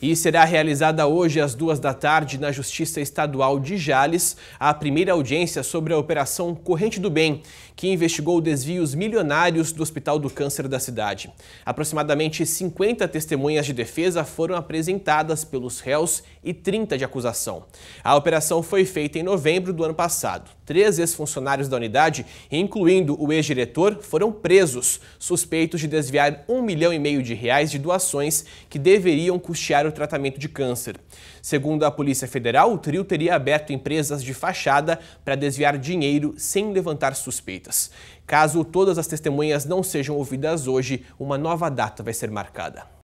E será realizada hoje às duas da tarde na Justiça Estadual de Jales a primeira audiência sobre a Operação Corrente do Bem, que investigou desvios milionários do Hospital do Câncer da cidade. Aproximadamente 50 testemunhas de defesa foram apresentadas pelos réus e 30 de acusação. A operação foi feita em novembro do ano passado. Três ex-funcionários da unidade, incluindo o ex-diretor, foram presos, suspeitos de desviar um milhão e meio de reais de doações que deveriam custear o tratamento de câncer. Segundo a Polícia Federal, o trio teria aberto empresas de fachada para desviar dinheiro sem levantar suspeitas. Caso todas as testemunhas não sejam ouvidas hoje, uma nova data vai ser marcada.